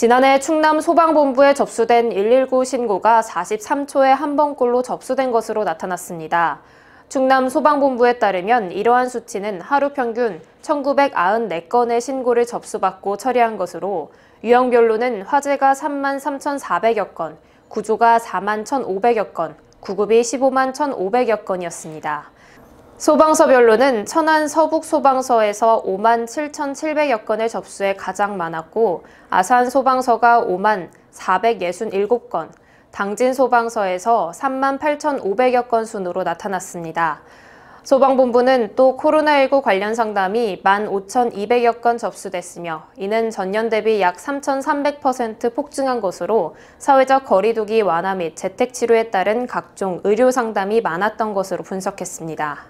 지난해 충남 소방본부에 접수된 119 신고가 43초에 한 번꼴로 접수된 것으로 나타났습니다. 충남 소방본부에 따르면 이러한 수치는 하루 평균 1994건의 신고를 접수받고 처리한 것으로 유형별로는 화재가 33,400여 건, 구조가 41,500여 건, 구급이 151,500여 건이었습니다. 소방서별로는 천안 서북소방서에서 5만 7,700여 건의 접수에 가장 많았고 아산 소방서가 5만 467건, 당진 소방서에서 3만 8,500여 건 순으로 나타났습니다. 소방본부는 또 코로나19 관련 상담이 15,200여 건 접수됐으며 이는 전년 대비 약 3,300% 폭증한 것으로 사회적 거리두기 완화 및 재택치료에 따른 각종 의료 상담이 많았던 것으로 분석했습니다.